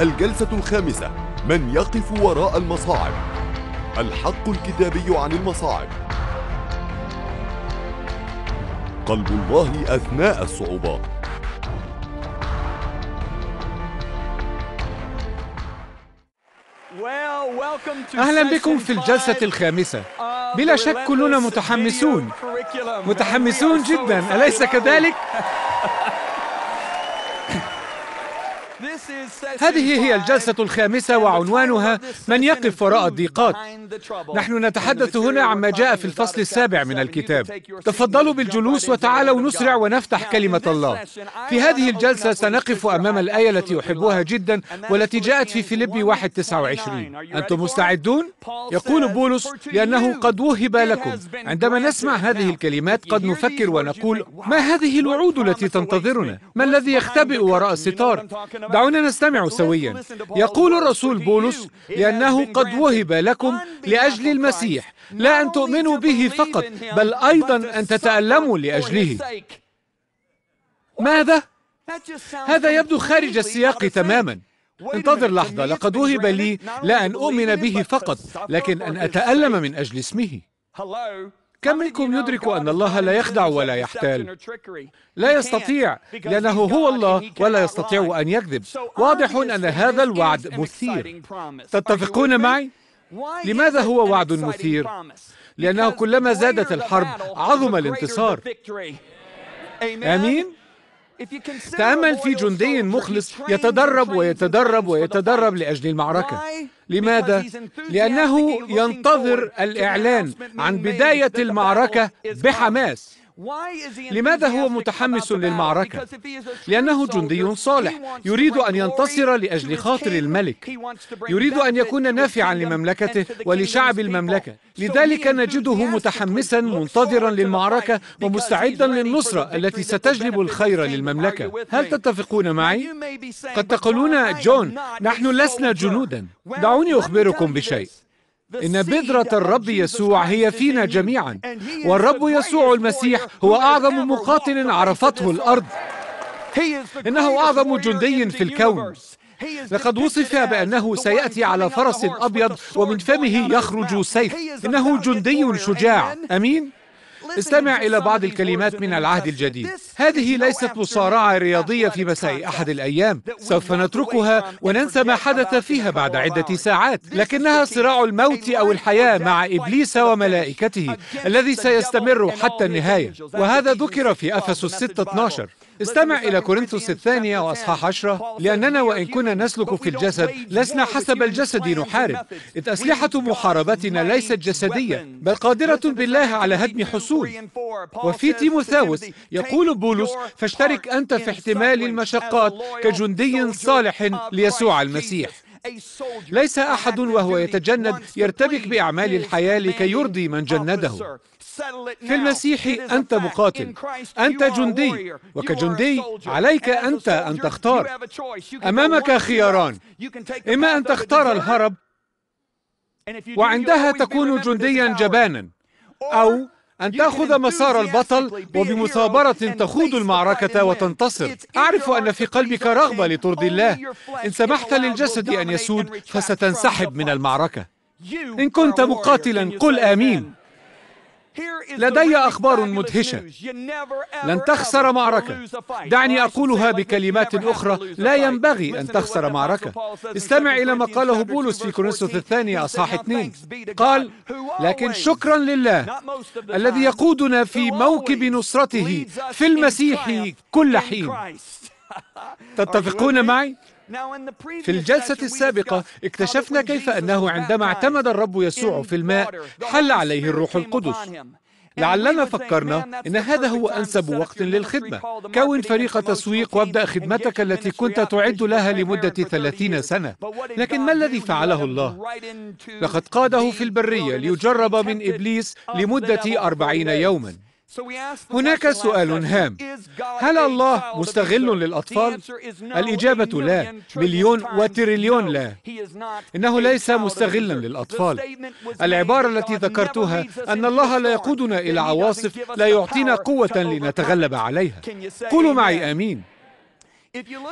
الجلسة الخامسة من يقف وراء المصاعب الحق الكتابي عن المصاعب قلب الله أثناء الصعوبات أهلا بكم في الجلسة الخامسة بلا شك كلنا متحمسون متحمسون جدا أليس كذلك؟ هذه هي الجلسة الخامسة وعنوانها من يقف وراء الضيقات نحن نتحدث هنا عما جاء في الفصل السابع من الكتاب تفضلوا بالجلوس وتعالوا نسرع ونفتح كلمة الله في هذه الجلسة سنقف أمام الآية التي أحبها جدا والتي جاءت في فيليبي 1 29 أنتم مستعدون؟ يقول بولس لأنه قد وهب لكم عندما نسمع هذه الكلمات قد نفكر ونقول ما هذه الوعود التي تنتظرنا؟ ما الذي يختبئ وراء الستار؟ دعونا دعونا نستمع سويا يقول الرسول بولس لأنه قد وهب لكم لأجل المسيح لا أن تؤمنوا به فقط بل أيضا أن تتألموا لأجله ماذا؟ هذا يبدو خارج السياق تماما انتظر لحظة لقد وهب لي لا أن أؤمن به فقط لكن أن أتألم من أجل اسمه كم منكم يدرك أن الله لا يخدع ولا يحتال لا يستطيع لأنه هو الله ولا يستطيع أن يكذب واضح أن هذا الوعد مثير تتفقون معي؟ لماذا هو وعد مثير؟ لأنه كلما زادت الحرب عظم الانتصار آمين؟ تأمل في جندي مخلص يتدرب ويتدرب ويتدرب لأجل المعركة لماذا؟ لأنه ينتظر الإعلان عن بداية المعركة بحماس لماذا هو متحمس للمعركة؟ لأنه جندي صالح يريد أن ينتصر لأجل خاطر الملك يريد أن يكون نافعا لمملكته ولشعب المملكة لذلك نجده متحمسا منتظرا للمعركة ومستعدا للنصرة التي ستجلب الخير للمملكة هل تتفقون معي؟ قد تقولون جون نحن لسنا جنودا دعوني أخبركم بشيء إن بذرة الرب يسوع هي فينا جميعا والرب يسوع المسيح هو أعظم مقاتل عرفته الأرض إنه أعظم جندي في الكون لقد وصف بأنه سيأتي على فرس أبيض ومن فمه يخرج سيف إنه جندي شجاع أمين؟ استمع إلى بعض الكلمات من العهد الجديد هذه ليست مصارعة رياضية في مساء أحد الأيام سوف نتركها وننسى ما حدث فيها بعد عدة ساعات لكنها صراع الموت أو الحياة مع إبليس وملائكته الذي سيستمر حتى النهاية وهذا ذكر في أفسس 6 12 استمع إلى كورنثوس الثانية وأصحاح عشرة لأننا وإن كنا نسلك في الجسد لسنا حسب الجسد نحارب إذ أسلحة محاربتنا ليست جسدية بل قادرة بالله على هدم حصول وفي تيموثاوس يقول بولس فاشترك أنت في احتمال المشقات كجندي صالح ليسوع المسيح ليس أحد وهو يتجند يرتبك بأعمال الحياة لكي يرضي من جنده في المسيح أنت مقاتل أنت جندي وكجندي عليك أنت أن تختار أمامك خياران إما أن تختار الهرب وعندها تكون جنديا جبانا أو أن تأخذ مسار البطل وبمثابرة تخوض المعركة وتنتصر أعرف أن في قلبك رغبة لترضي الله إن سمحت للجسد أن يسود فستنسحب من المعركة إن كنت مقاتلا قل آمين لدي أخبار مدهشة لن تخسر معركة دعني أقولها بكلمات أخرى لا ينبغي أن تخسر معركة استمع إلى ما قاله بولس في كورنثوس الثانية أصحاح اثنين قال لكن شكرا لله الذي يقودنا في موكب نصرته في المسيح كل حين تتفقون معي؟ في الجلسة السابقة اكتشفنا كيف أنه عندما اعتمد الرب يسوع في الماء حل عليه الروح القدس لعلنا فكرنا إن هذا هو أنسب وقت للخدمة كون فريق تسويق وابدأ خدمتك التي كنت تعد لها لمدة ثلاثين سنة لكن ما الذي فعله الله؟ لقد قاده في البرية ليجرب من إبليس لمدة أربعين يوماً هناك سؤال هام هل الله مستغل للأطفال؟ الإجابة لا مليون وتريليون لا إنه ليس مستغلا للأطفال العبارة التي ذكرتها أن الله لا يقودنا إلى عواصف لا يعطينا قوة لنتغلب عليها قولوا معي آمين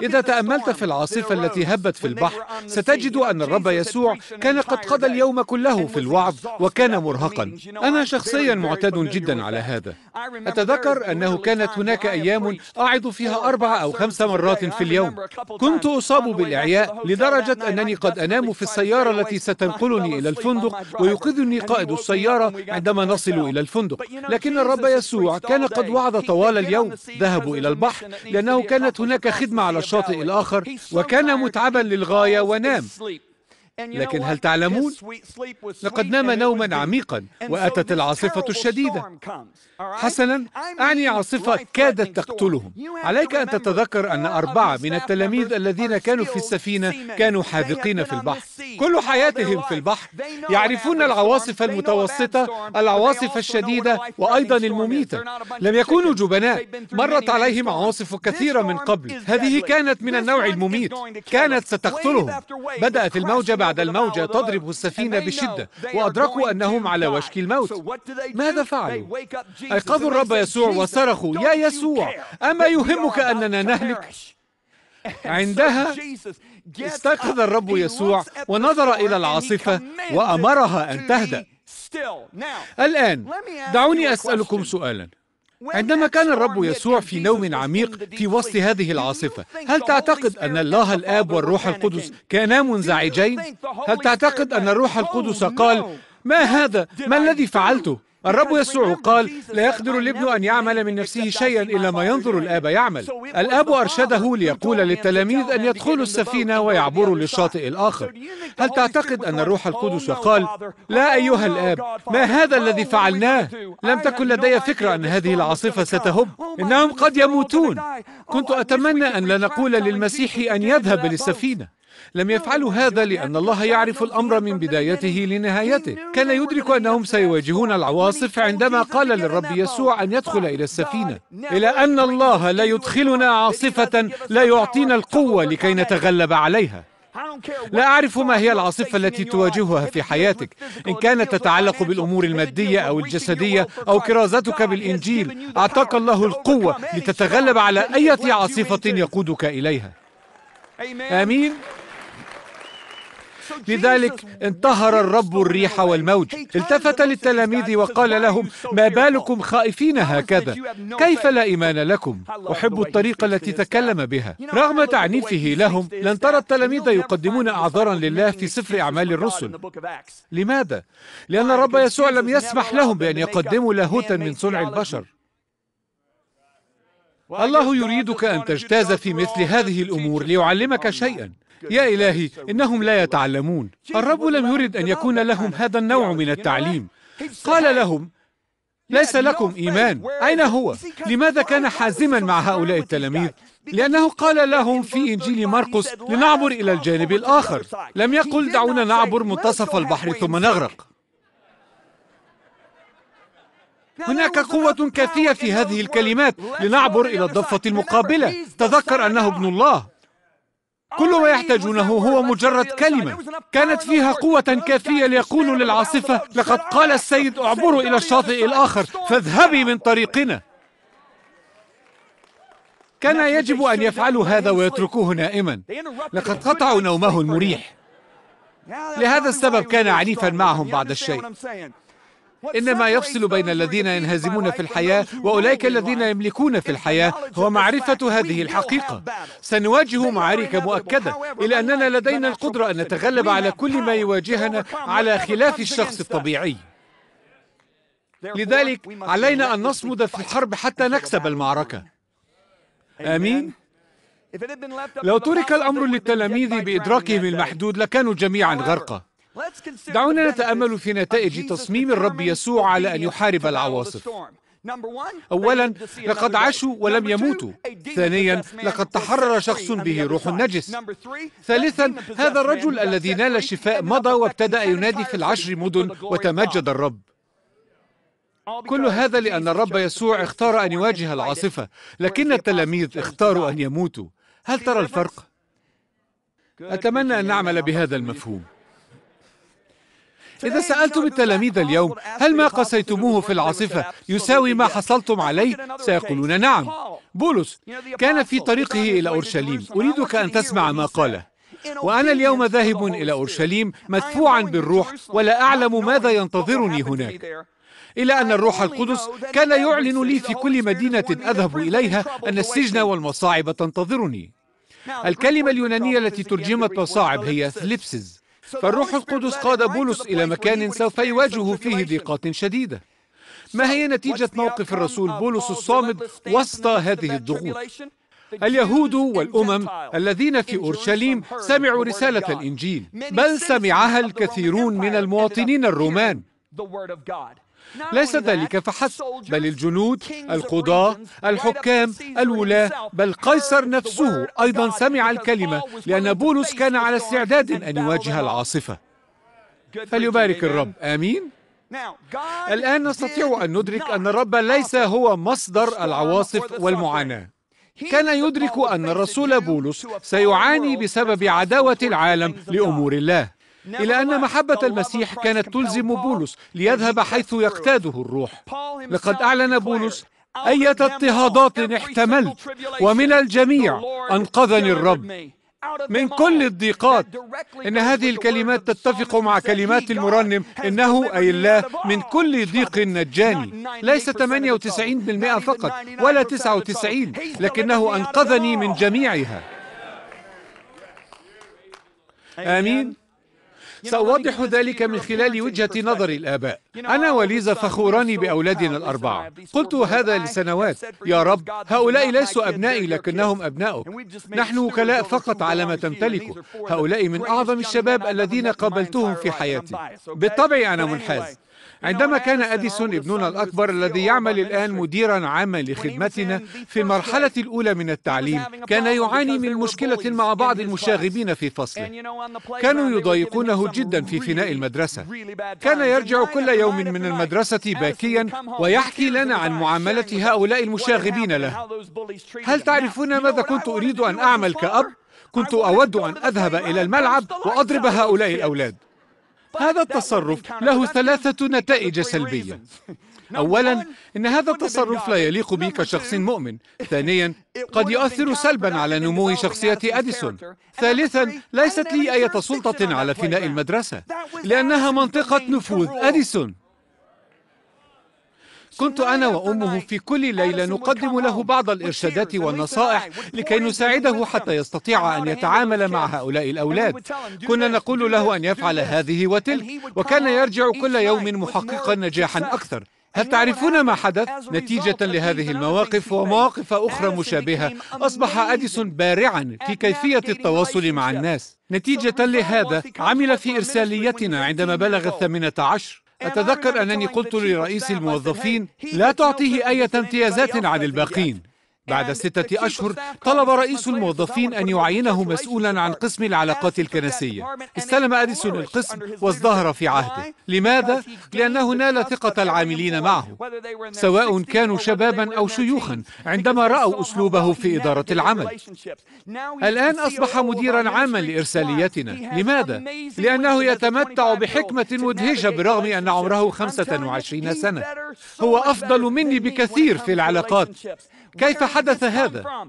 إذا تأملت في العاصفة التي هبت في البحر ستجد أن الرب يسوع كان قد قضى اليوم كله في الوعظ وكان مرهقا أنا شخصيا معتاد جدا على هذا أتذكر أنه كانت هناك أيام أعظ فيها أربع أو خمس مرات في اليوم كنت أصاب بالإعياء لدرجة أنني قد أنام في السيارة التي ستنقلني إلى الفندق ويقذني قائد السيارة عندما نصل إلى الفندق لكن الرب يسوع كان قد وعد طوال اليوم ذهبوا إلى البحر لأنه كانت هناك خدمة على الشاطئ الآخر وكان متعبا للغاية ونام لكن هل تعلمون لقد نام نوما عميقا واتت العاصفه الشديده حسنا اعني عاصفه كادت تقتلهم عليك ان تتذكر ان اربعه من التلاميذ الذين كانوا في السفينه كانوا حاذقين في البحر كل حياتهم في البحر يعرفون العواصف المتوسطه العواصف الشديده وايضا المميته لم يكونوا جبناء مرت عليهم عواصف كثيره من قبل هذه كانت من النوع المميت كانت ستقتلهم بدات الموجه بعد الموجة تضرب السفينة بشدة وأدركوا أنهم على وشك الموت ماذا فعلوا؟ أيقظوا الرب يسوع وصرخوا يا يسوع أما يهمك أننا نهلك؟ عندها استيقظ الرب يسوع ونظر إلى العاصفة وأمرها أن تهدأ الآن دعوني أسألكم سؤالاً عندما كان الرب يسوع في نوم عميق في وسط هذه العاصفة هل تعتقد أن الله الآب والروح القدس كانا منزعجين؟ هل تعتقد أن الروح القدس oh, قال ما هذا؟ ما الذي فعلته؟ الرب يسوع قال لا يقدر الابن أن يعمل من نفسه شيئا إلا ما ينظر الآب يعمل الآب أرشده ليقول للتلاميذ أن يدخلوا السفينة ويعبروا للشاطئ الآخر هل تعتقد أن الروح القدس قال لا أيها الآب ما هذا الذي فعلناه لم تكن لدي فكرة أن هذه العاصفة ستهب إنهم قد يموتون كنت أتمنى أن لا نقول للمسيح أن يذهب للسفينة لم يفعلوا هذا لأن الله يعرف الأمر من بدايته لنهايته كان يدرك أنهم سيواجهون العواصف عندما قال للرب يسوع أن يدخل إلى السفينة إلى أن الله لا يدخلنا عاصفة لا يعطينا القوة لكي نتغلب عليها لا أعرف ما هي العاصفة التي تواجهها في حياتك إن كانت تتعلق بالأمور المادية أو الجسدية أو كرازتك بالإنجيل أعطاك الله القوة لتتغلب على أي عاصفة يقودك إليها آمين لذلك انتهر الرب الريح والموج التفت للتلاميذ وقال لهم ما بالكم خائفين هكذا كيف لا إيمان لكم أحب الطريقة التي تكلم بها رغم تعنيفه لهم لن ترى التلاميذ يقدمون أعذارا لله في سفر أعمال الرسل لماذا؟ لأن الرب يسوع لم يسمح لهم بأن يقدموا لاهوتا من صنع البشر الله يريدك أن تجتاز في مثل هذه الأمور ليعلمك شيئا يا إلهي إنهم لا يتعلمون الرب لم يرد أن يكون لهم هذا النوع من التعليم قال لهم ليس لكم إيمان أين هو؟ لماذا كان حازما مع هؤلاء التلاميذ؟ لأنه قال لهم في إنجيل مرقس لنعبر إلى الجانب الآخر لم يقل دعونا نعبر منتصف البحر ثم نغرق هناك قوة كافية في هذه الكلمات لنعبر إلى الضفة المقابلة تذكر أنه ابن الله كل ما آه، إيه، يحتاجونه هو مجرد كلمة كانت فيها قوة كافية ليقولوا للعاصفة لقد قال السيد اعبروا إلى الشاطئ الآخر فاذهبي من طريقنا كان يجب أن يفعلوا هذا ويتركوه نائما لقد قطعوا نومه المريح لهذا السبب كان عنيفا معهم بعد الشيء انما يفصل بين الذين ينهزمون في الحياة وأولئك الذين يملكون في الحياة هو معرفة هذه الحقيقة سنواجه معارك مؤكدة إلا أننا لدينا القدرة أن نتغلب على كل ما يواجهنا على خلاف الشخص الطبيعي لذلك علينا أن نصمد في الحرب حتى نكسب المعركة آمين لو ترك الأمر للتلاميذ بإدراكهم المحدود لكانوا جميعا غرقا دعونا نتامل في نتائج تصميم الرب يسوع على ان يحارب العواصف اولا لقد عاشوا ولم يموتوا ثانيا لقد تحرر شخص به روح النجس ثالثا هذا الرجل الذي نال الشفاء مضى وابتدا ينادي في العشر مدن وتمجد الرب كل هذا لان الرب يسوع اختار ان يواجه العاصفه لكن التلاميذ اختاروا ان يموتوا هل ترى الفرق اتمنى ان نعمل بهذا المفهوم إذا سألتم التلاميذ اليوم هل ما قسيتموه في العاصفة يساوي ما حصلتم عليه؟ سيقولون نعم بولس كان في طريقه إلى أورشليم أريدك أن تسمع ما قاله وأنا اليوم ذاهب إلى أورشليم مدفوعا بالروح ولا أعلم ماذا ينتظرني هناك إلى أن الروح القدس كان يعلن لي في كل مدينة أذهب إليها أن السجن والمصاعب تنتظرني الكلمة اليونانية التي ترجمت مصاعب هي ثليبسز فالروح القدس قاد بولس إلى مكان سوف يواجه فيه ضيقات شديدة ما هي نتيجة موقف الرسول بولس الصامد وسط هذه الضغوط؟ اليهود والأمم الذين في أورشليم سمعوا رسالة الإنجيل بل سمعها الكثيرون من المواطنين الرومان ليس ذلك فحسب بل الجنود القضاة الحكام الولاة بل قيصر نفسه أيضا سمع الكلمة لأن بولس كان على استعداد أن يواجه العاصفة فليبارك الرب آمين الآن نستطيع أن ندرك أن الرب ليس هو مصدر العواصف والمعاناة كان يدرك أن الرسول بولس سيعاني بسبب عداوة العالم لأمور الله إلى أن محبة المسيح كانت تلزم بولس ليذهب حيث يقتاده الروح لقد أعلن بولس أية اضطهادات احتملت ومن الجميع أنقذني الرب من كل الضيقات إن هذه الكلمات تتفق مع كلمات المرنم إنه أي الله من كل ضيق نجاني ليس 98% فقط ولا 99 لكنه أنقذني من جميعها آمين سأوضح ذلك من خلال وجهة نظر الآباء أنا وليزا فخوران بأولادنا الأربعة قلت هذا لسنوات يا رب هؤلاء ليسوا أبنائي لكنهم أبنائك نحن وكلاء فقط على ما تمتلكه هؤلاء من أعظم الشباب الذين قابلتهم في حياتي بالطبع أنا منحاز عندما كان أديسون ابننا الأكبر الذي يعمل الآن مديرا عاما لخدمتنا في المرحلة الأولى من التعليم كان يعاني من مشكلة مع بعض المشاغبين في فصله كانوا يضايقونه جدا في فناء المدرسة كان يرجع كل يوم من المدرسة باكيا ويحكي لنا عن معاملة هؤلاء المشاغبين له هل تعرفون ماذا كنت أريد أن أعمل كأب؟ كنت أود أن أذهب إلى الملعب وأضرب هؤلاء الأولاد هذا التصرف له ثلاثة نتائج سلبية أولا إن هذا التصرف لا يليق بي كشخص مؤمن ثانيا قد يؤثر سلبا على نمو شخصية أديسون ثالثا ليست لي أي سلطة على فناء المدرسة لأنها منطقة نفوذ أديسون كنت أنا وأمه في كل ليلة نقدم له بعض الإرشادات والنصائح لكي نساعده حتى يستطيع أن يتعامل مع هؤلاء الأولاد كنا نقول له أن يفعل هذه وتلك وكان يرجع كل يوم محققا نجاحا أكثر هل تعرفون ما حدث؟ نتيجة لهذه المواقف ومواقف أخرى مشابهة أصبح أديسون بارعا في كيفية التواصل مع الناس نتيجة لهذا عمل في إرساليتنا عندما بلغ الثامنة عشر أتذكر أنني قلت لرئيس الموظفين لا تعطيه أي امتيازات عن الباقين بعد ستة أشهر طلب رئيس الموظفين أن يعينه مسؤولا عن قسم العلاقات الكنسية استلم أديسون القسم وازدهر في عهده لماذا؟ لأنه نال ثقة العاملين معه سواء كانوا شبابا أو شيوخا عندما رأوا أسلوبه في إدارة العمل الآن أصبح e مديرا عاما لإرساليتنا لماذا؟ لأنه يتمتع بحكمة مدهشة برغم أن عمره 25 سنة هو أفضل مني بكثير في العلاقات كيف حدث هذا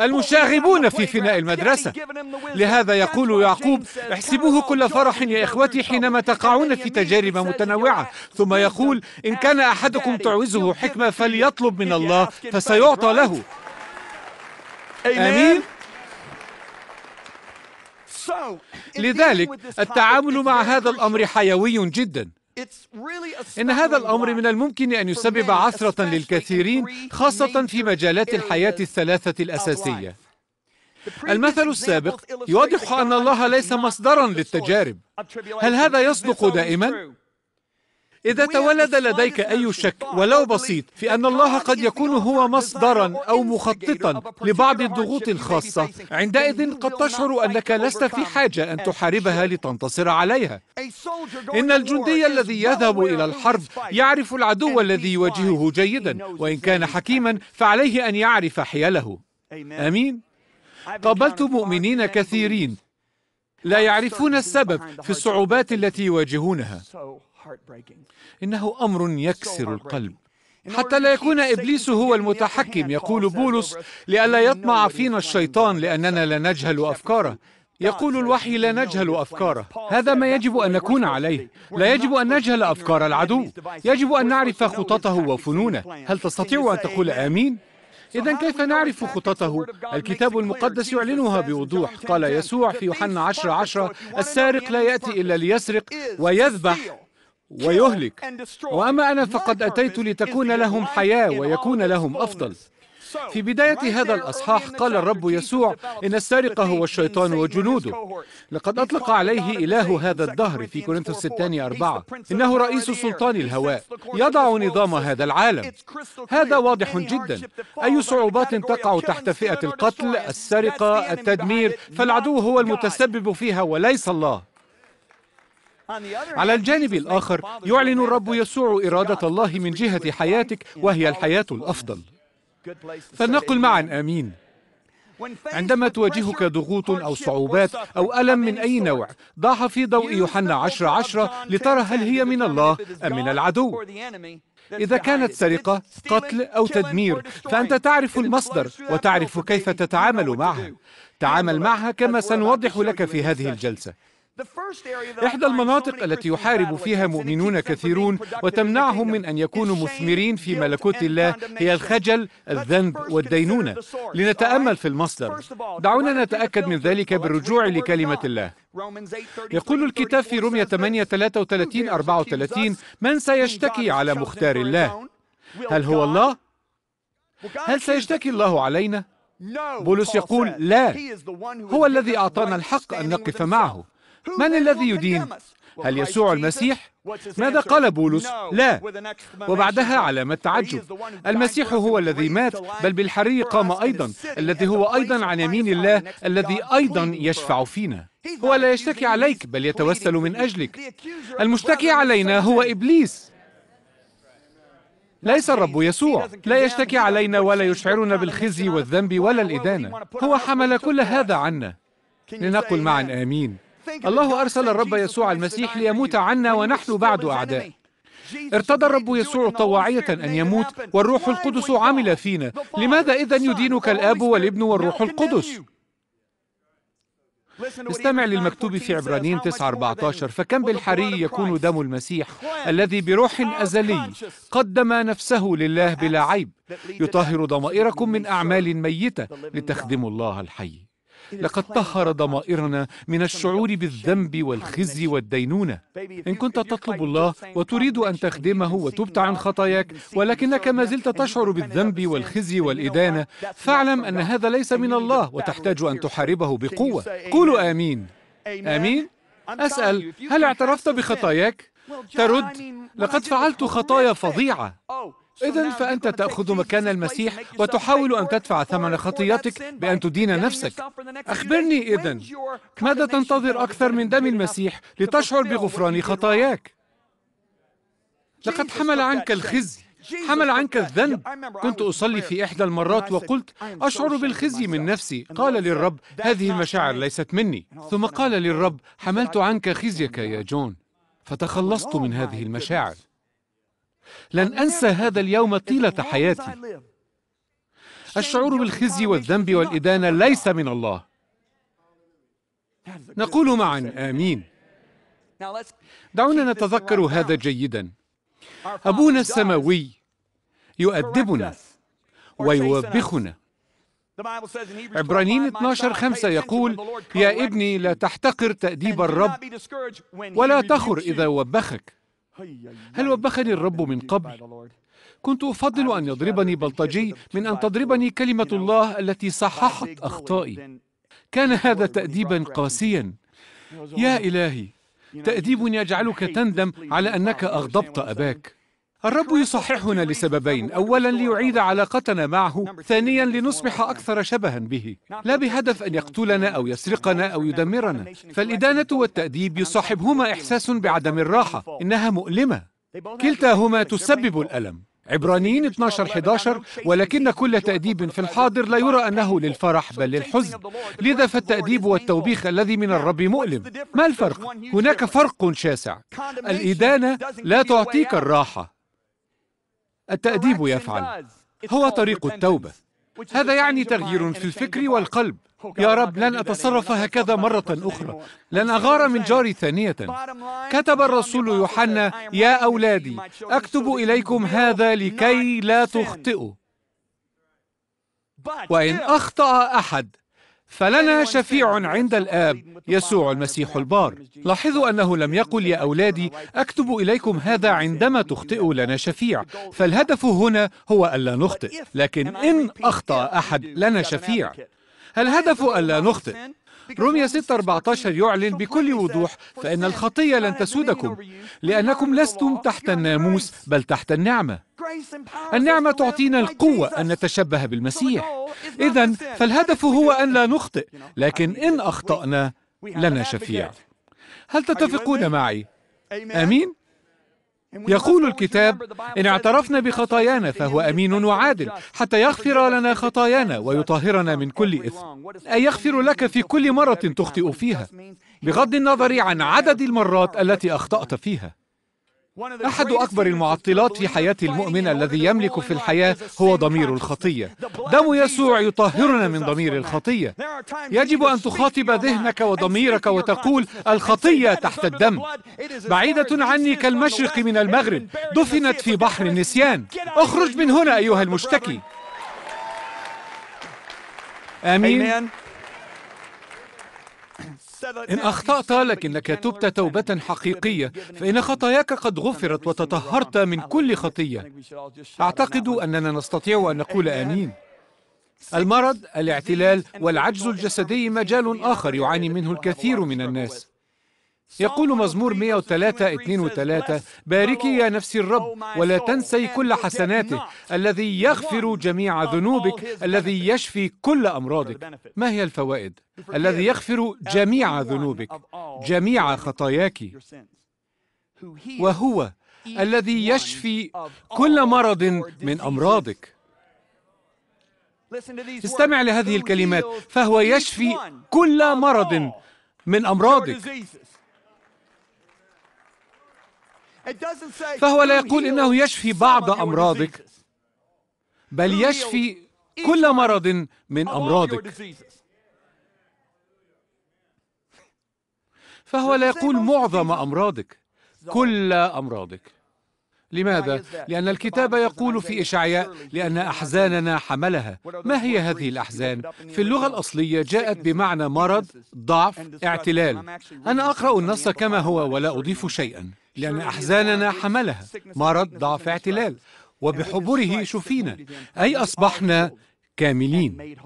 المشاغبون في فناء المدرسة لهذا يقول يعقوب احسبوه كل فرح يا إخوتي حينما تقعون في تجارب متنوعة ثم يقول إن كان أحدكم تعوزه حكمة فليطلب من الله فسيعطى له آمين لذلك التعامل مع هذا الأمر حيوي جداً إن هذا الأمر من الممكن أن يسبب عثرة للكثيرين خاصة في مجالات الحياة الثلاثة الأساسية المثل السابق يوضح أن الله ليس مصدرا للتجارب هل هذا يصدق دائما؟ إذا تولد لديك أي شك ولو بسيط في أن الله قد يكون هو مصدرا أو مخططا لبعض الضغوط الخاصة عندئذ قد تشعر أنك لست في حاجة أن تحاربها لتنتصر عليها إن الجندي الذي يذهب إلى الحرب يعرف العدو الذي يواجهه جيدا وإن كان حكيما فعليه أن يعرف حيله آمين قابلت مؤمنين كثيرين لا يعرفون السبب في الصعوبات التي يواجهونها إنه أمر يكسر القلب حتى لا يكون إبليس هو المتحكم يقول بولس لئلا يطمع فينا الشيطان لأننا لا نجهل أفكاره يقول الوحي لا نجهل أفكاره هذا ما يجب أن نكون عليه لا يجب أن نجهل أفكار العدو يجب أن نعرف خططه وفنونه هل تستطيع أن تقول آمين؟ إذا كيف نعرف خططه؟ الكتاب المقدس يعلنها بوضوح قال يسوع في يوحنا 10 10 السارق لا يأتي إلا ليسرق ويذبح ويهلك وأما أنا فقد أتيت لتكون لهم حياة ويكون لهم أفضل في بداية هذا الأصحاح قال الرب يسوع إن السارق هو الشيطان وجنوده لقد أطلق عليه إله هذا الدهر في كورنثوس الثاني أربعة إنه رئيس سلطان الهواء يضع نظام هذا العالم هذا واضح جدا أي صعوبات تقع تحت فئة القتل السرقة التدمير فالعدو هو المتسبب فيها وليس الله على الجانب الآخر يعلن الرب يسوع إرادة الله من جهة حياتك وهي الحياة الأفضل فلنقل معا آمين عندما تواجهك ضغوط أو صعوبات أو ألم من أي نوع ضع في ضوء يوحنا عشر عشرة لترى هل هي من الله أم من العدو إذا كانت سرقة، قتل أو تدمير، فأنت تعرف المصدر وتعرف كيف تتعامل معها. تعامل معها كما سنوضح لك في هذه الجلسة. إحدى المناطق التي يحارب فيها مؤمنون كثيرون وتمنعهم من أن يكونوا مثمرين في ملكوت الله هي الخجل، الذنب والدينونة. لنتأمل في المصدر. دعونا نتأكد من ذلك بالرجوع لكلمة الله. يقول الكتاب في رومية 8 33 34 من سيشتكي على مختار الله؟ هل هو الله؟ هل سيشتكي الله علينا؟ بولس يقول لا هو الذي أعطانا الحق أن نقف معه من الذي يدين؟ هل يسوع المسيح؟ ماذا قال بولس؟ لا وبعدها علامة تعجب المسيح هو الذي مات بل بالحري قام أيضا الذي هو أيضا عن يمين الله الذي أيضا يشفع فينا هو لا يشتكي عليك بل يتوسل من أجلك المشتكي علينا هو إبليس ليس الرب يسوع لا يشتكي علينا ولا يشعرنا بالخزي والذنب ولا الإدانة هو حمل كل هذا عنا لنقل معا آمين الله أرسل الرب يسوع المسيح ليموت عنا ونحن بعد أعداء ارتضى الرب يسوع طواعية أن يموت والروح القدس عمل فينا لماذا إذا يدينك الآب والابن والروح القدس؟ استمع للمكتوب في عبرانيين 9 14 فكم بالحري يكون دم المسيح الذي بروح أزلي قدم نفسه لله بلا عيب يطهر ضمائركم من أعمال ميتة لتخدموا الله الحي لقد طهر ضمائرنا من الشعور بالذنب والخزي والدينونة إن كنت تطلب الله وتريد أن تخدمه وتبت عن خطاياك ولكنك ما زلت تشعر بالذنب والخزي والإدانة فاعلم أن هذا ليس من الله وتحتاج أن تحاربه بقوة قولوا آمين آمين أسأل هل اعترفت بخطاياك؟ ترد لقد فعلت خطايا فظيعة oh, إذا فأنت تأخذ مكان المسيح وتحاول أن تدفع ثمن خطيتك بأن تدين نفسك أخبرني إذا ماذا تنتظر أكثر من دم المسيح لتشعر بغفران خطاياك لقد حمل عنك الخزي حمل عنك الذنب كنت أصلي في إحدى المرات وقلت أشعر بالخزي من نفسي قال للرب هذه المشاعر ليست مني ثم قال للرب حملت عنك خزيك يا جون فتخلصت oh, من هذه المشاعر لن انسى هذا اليوم طيله حياتي الشعور بالخزي والذنب والادانه ليس من الله نقول معا امين دعونا نتذكر هذا جيدا ابونا السماوي يؤدبنا ويوبخنا عبرانيين 12 5 يقول يا ابني لا تحتقر تأديب الرب ولا تخر إذا وبخك هل وبخني الرب من قبل كنت افضل ان يضربني بلطجي من ان تضربني كلمه الله التي صححت اخطائي كان هذا تاديبا قاسيا يا الهي تاديب يجعلك تندم على انك اغضبت اباك الرب يصححنا لسببين اولا ليعيد علاقتنا معه ثانيا لنصبح اكثر شبها به لا بهدف ان يقتلنا او يسرقنا او يدمرنا فالادانه والتاديب يصاحبهما احساس بعدم الراحه انها مؤلمه كلتاهما تسبب الالم عبرانيين 12 11 ولكن كل تأديب في الحاضر لا يرى أنه للفرح بل للحزن لذا فالتأديب والتوبيخ الذي من الرب مؤلم ما الفرق؟ هناك فرق شاسع الإدانة لا تعطيك الراحة التأديب يفعل هو طريق التوبة هذا يعني تغيير في الفكر والقلب يا رب لن أتصرف هكذا مرة أخرى لن أغار من جاري ثانية كتب الرسول يوحنا يا أولادي أكتب إليكم هذا لكي لا تخطئوا وإن أخطأ أحد فلنا شفيع عند الآب يسوع المسيح البار لاحظوا أنه لم يقل يا أولادي أكتب إليكم هذا عندما تخطئوا لنا شفيع فالهدف هنا هو ألا نخطئ لكن إن أخطأ أحد لنا شفيع الهدف ألا رومية رمية 6-14 يعلن بكل وضوح فإن الخطية لن تسودكم لأنكم لستم تحت الناموس بل تحت النعمة النعمة تعطينا القوة أن نتشبه بالمسيح إذا فالهدف هو أن لا نخطئ لكن إن أخطأنا لنا شفيع هل تتفقون معي؟ آمين؟ يقول الكتاب إن اعترفنا بخطايانا فهو أمين وعادل حتى يغفر لنا خطايانا ويطهرنا من كل إثم أي يغفر لك في كل مرة تخطئ فيها بغض النظر عن عدد المرات التي أخطأت فيها احد اكبر المعطلات في حياه المؤمن الذي يملك في الحياه هو ضمير الخطيه دم يسوع يطهرنا من ضمير الخطيه يجب ان تخاطب ذهنك وضميرك وتقول الخطيه تحت الدم بعيده عني كالمشرق من المغرب دفنت في بحر النسيان اخرج من هنا ايها المشتكي امين إن أخطأت لكنك تبت توبة حقيقية فإن خطاياك قد غفرت وتطهرت من كل خطية أعتقد أننا نستطيع أن نقول آمين المرض الاعتلال والعجز الجسدي مجال آخر يعاني منه الكثير من الناس يقول مزمور 103 2 و3 باركي يا نفسي الرب ولا تنسي كل حسناته الذي يغفر جميع ذنوبك الذي يشفي كل أمراضك ما هي الفوائد؟ الذي يغفر جميع ذنوبك جميع خطاياك وهو الذي يشفي كل مرض من أمراضك استمع لهذه الكلمات فهو يشفي كل مرض من أمراضك فهو لا يقول إنه يشفي بعض أمراضك بل يشفي كل مرض من أمراضك فهو لا يقول معظم أمراضك كل أمراضك لماذا؟ لأن الكتاب يقول في إشعياء لأن أحزاننا حملها ما هي هذه الأحزان؟ في اللغة الأصلية جاءت بمعنى مرض ضعف اعتلال أنا أقرأ النص كما هو ولا أضيف شيئا لأن أحزاننا حملها مرض ضعف اعتلال وبحبره شفينا أي أصبحنا كاملين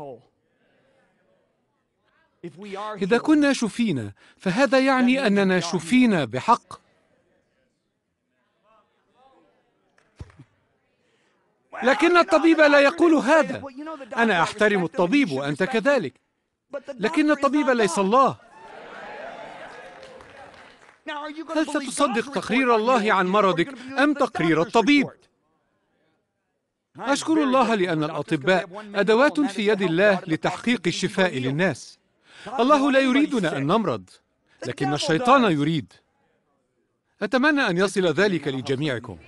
إذا كنا شفينا فهذا يعني أننا شفينا بحق لكن الطبيب لا يقول هذا أنا أحترم الطبيب وأنت كذلك لكن الطبيب ليس الله هل ستصدق تقرير الله عن مرضك أم تقرير الطبيب؟ أشكر الله لأن الأطباء أدوات في يد الله لتحقيق الشفاء للناس الله لا يريدنا أن نمرض لكن الشيطان يريد أتمنى أن يصل ذلك لجميعكم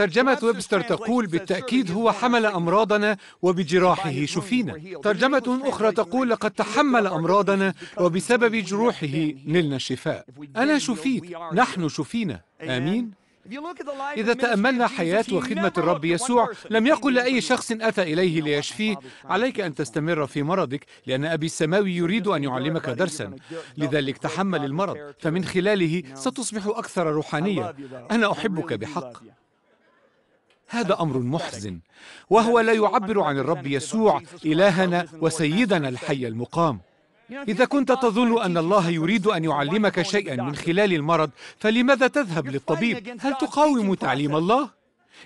ترجمة ويبستر تقول بالتأكيد هو حمل أمراضنا وبجراحه شفينا ترجمة أخرى تقول لقد تحمل أمراضنا وبسبب جروحه نلنا الشفاء أنا شفيت نحن شفينا آمين إذا تأملنا حياة وخدمة الرب يسوع لم يقل لأي شخص أتى إليه ليشفيه عليك أن تستمر في مرضك لأن أبي السماوي يريد أن يعلمك درسا لذلك تحمل المرض فمن خلاله ستصبح أكثر روحانية أنا أحبك بحق هذا امر محزن وهو لا يعبر عن الرب يسوع الهنا وسيدنا الحي المقام اذا كنت تظن ان الله يريد ان يعلمك شيئا من خلال المرض فلماذا تذهب للطبيب هل تقاوم تعليم الله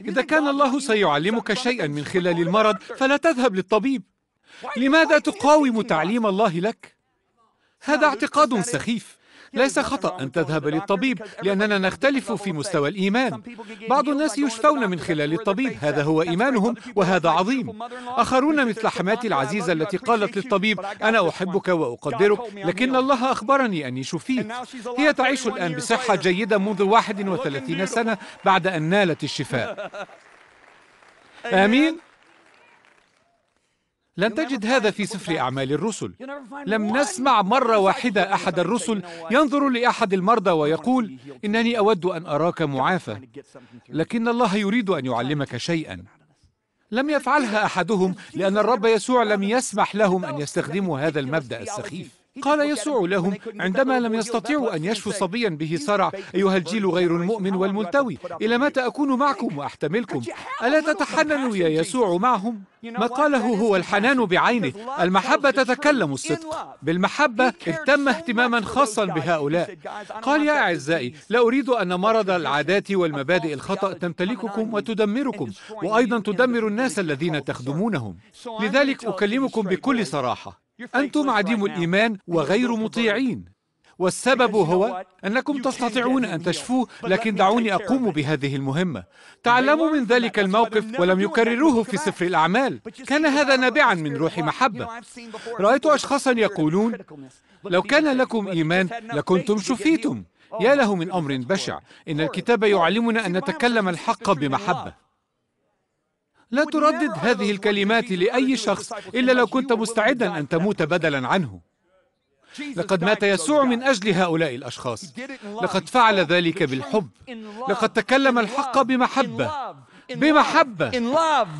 اذا كان الله سيعلمك شيئا من خلال المرض فلا تذهب للطبيب لماذا تقاوم تعليم الله لك هذا اعتقاد سخيف ليس خطأ أن تذهب للطبيب لأننا نختلف في مستوى الإيمان بعض الناس يشفون من خلال الطبيب هذا هو إيمانهم وهذا عظيم آخرون مثل حماتي العزيزة التي قالت للطبيب أنا أحبك وأقدرك لكن الله أخبرني أني شفيت هي تعيش الآن بصحة جيدة منذ 31 سنة بعد أن نالت الشفاء آمين لن تجد هذا في سفر أعمال الرسل لم نسمع مرة واحدة أحد الرسل ينظر لأحد المرضى ويقول إنني أود أن أراك معافى لكن الله يريد أن يعلمك شيئا لم يفعلها أحدهم لأن الرب يسوع لم يسمح لهم أن يستخدموا هذا المبدأ السخيف قال يسوع لهم عندما لم يستطيعوا أن يشفوا صبيا به صرع أيها الجيل غير المؤمن والملتوي إلى متى أكون معكم وأحتملكم ألا تتحننوا يا يسوع معهم ما قاله هو الحنان بعينه المحبة تتكلم الصدق بالمحبة اهتم اهتماما خاصا بهؤلاء قال يا أعزائي لا أريد أن مرض العادات والمبادئ الخطأ تمتلككم وتدمركم وأيضا تدمر الناس الذين تخدمونهم لذلك أكلمكم بكل صراحة انتم عديم الايمان وغير مطيعين والسبب هو انكم تستطيعون ان تشفوه لكن دعوني اقوم بهذه المهمه تعلموا من ذلك الموقف ولم يكرروه في سفر الاعمال كان هذا نابعا من روح محبه رايت اشخاصا يقولون لو كان لكم ايمان لكنتم شفيتم يا له من امر بشع ان الكتاب يعلمنا ان نتكلم الحق بمحبه لا تردد هذه الكلمات لأي شخص إلا لو كنت مستعدا أن تموت بدلا عنه لقد مات يسوع من أجل هؤلاء الأشخاص لقد فعل ذلك بالحب لقد تكلم الحق بمحبة بمحبة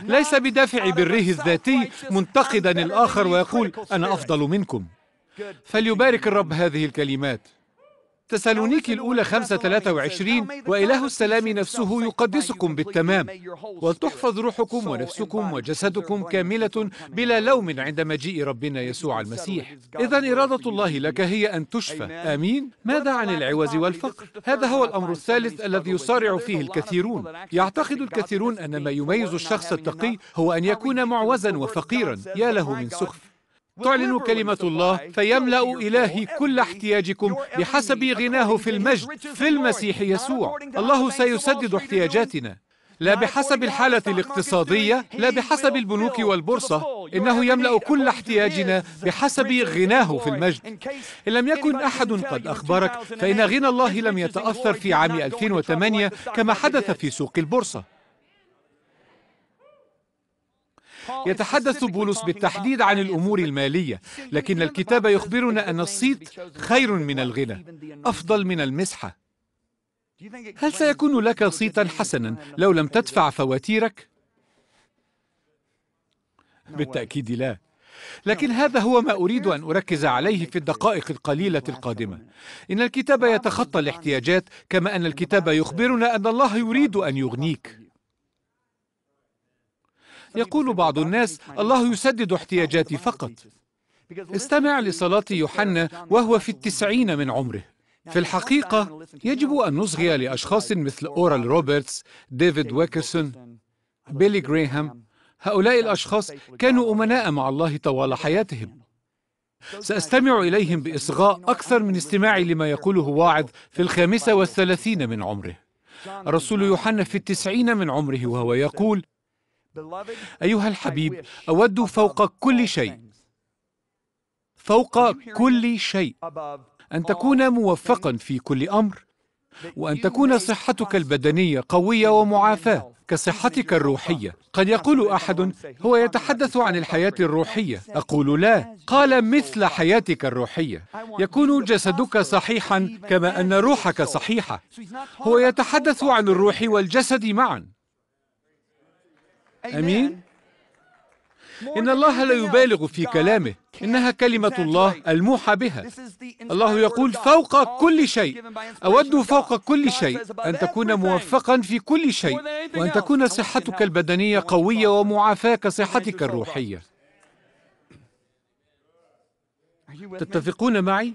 ليس بدافع بره الذاتي منتقدا الآخر ويقول أنا أفضل منكم فليبارك الرب هذه الكلمات تسالونيكي الأولى 523 وإله السلام نفسه يقدسكم بالتمام ولتحفظ روحكم ونفسكم وجسدكم كاملة بلا لوم عند مجيء ربنا يسوع المسيح إذا إرادة الله لك هي أن تشفى آمين ماذا عن العوز والفقر هذا هو الأمر الثالث الذي يصارع فيه الكثيرون يعتقد الكثيرون أن ما يميز الشخص التقي هو أن يكون معوزا وفقيرا يا له من سخف تعلن كلمة الله فيملأ إلهي كل احتياجكم بحسب غناه في المجد في المسيح يسوع الله سيسدد احتياجاتنا لا بحسب الحالة الاقتصادية لا بحسب البنوك والبورصة إنه يملأ كل احتياجنا بحسب غناه في المجد إن لم يكن أحد قد أخبرك فإن غنى الله لم يتأثر في عام 2008 كما حدث في سوق البورصة يتحدث بولس بالتحديد عن الأمور المالية لكن الكتاب يخبرنا أن الصيت خير من الغنى أفضل من المسحة هل سيكون لك صيتا حسنا لو لم تدفع فواتيرك؟ بالتأكيد لا لكن هذا هو ما أريد أن أركز عليه في الدقائق القليلة القادمة إن الكتاب يتخطى الاحتياجات كما أن الكتاب يخبرنا أن الله يريد أن يغنيك يقول بعض الناس الله يسدد احتياجاتي فقط استمع لصلاة يوحنا وهو في التسعين من عمره في الحقيقة يجب أن نصغي لأشخاص مثل أورال روبرتس، ديفيد ويكرسون، بيلي جريهام هؤلاء الأشخاص كانوا أمناء مع الله طوال حياتهم سأستمع إليهم بإصغاء أكثر من استماعي لما يقوله واعظ في الخامسة والثلاثين من عمره الرسول يوحنا في التسعين من عمره وهو يقول أيها الحبيب أود فوق كل شيء فوق كل شيء أن تكون موفقا في كل أمر وأن تكون صحتك البدنية قوية ومعافاة كصحتك الروحية قد يقول أحد هو يتحدث عن الحياة الروحية أقول لا قال مثل حياتك الروحية يكون جسدك صحيحا كما أن روحك صحيحة هو يتحدث عن الروح والجسد معا امين ان الله لا يبالغ في كلامه انها كلمه الله الموحى بها الله يقول فوق كل شيء اود فوق كل شيء ان تكون موفقا في كل شيء وان تكون صحتك البدنيه قويه ومعافاه كصحتك الروحيه تتفقون معي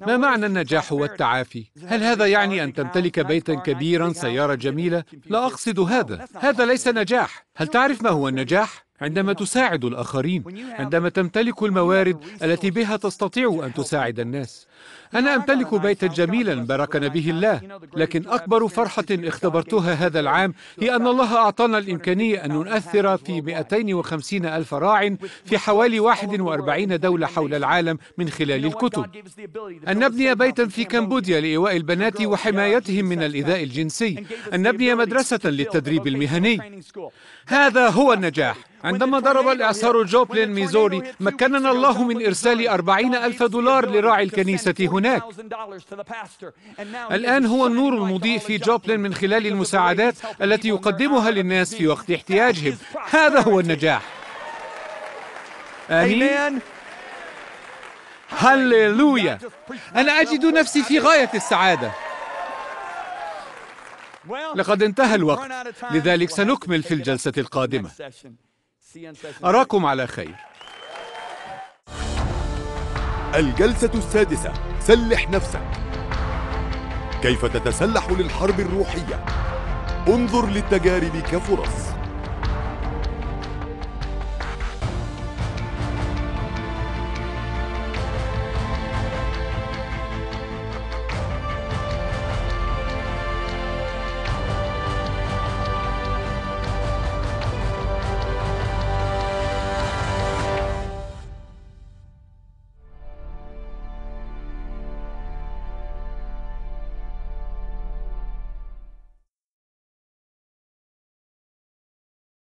ما معنى النجاح والتعافي؟ هل هذا يعني أن تمتلك بيتا كبيرا، سيارة جميلة؟ لا أقصد هذا، هذا ليس نجاح. هل تعرف ما هو النجاح؟ عندما تساعد الآخرين، عندما تمتلك الموارد التي بها تستطيع أن تساعد الناس. أنا أمتلك بيتا جميلا باركنا به الله لكن أكبر فرحة اختبرتها هذا العام هي أن الله أعطانا الإمكانية أن نؤثر في 250 ألف راع في حوالي 41 دولة حول العالم من خلال الكتب أن نبني بيتا في كمبوديا لإيواء البنات وحمايتهم من الإيذاء الجنسي أن نبني مدرسة للتدريب المهني هذا هو النجاح عندما ضرب الإعصار جوبلين ميزوري مكننا الله من إرسال 40 ألف دولار لراعي الكنيسة هناك الآن هو النور المضيء في جوبلين من خلال المساعدات التي يقدمها للناس في وقت احتياجهم هذا هو النجاح آمين هللويا أنا أجد نفسي في غاية السعادة لقد انتهى الوقت لذلك سنكمل في الجلسة القادمة أراكم على خير الجلسة السادسة سلح نفسك كيف تتسلح للحرب الروحية انظر للتجارب كفرص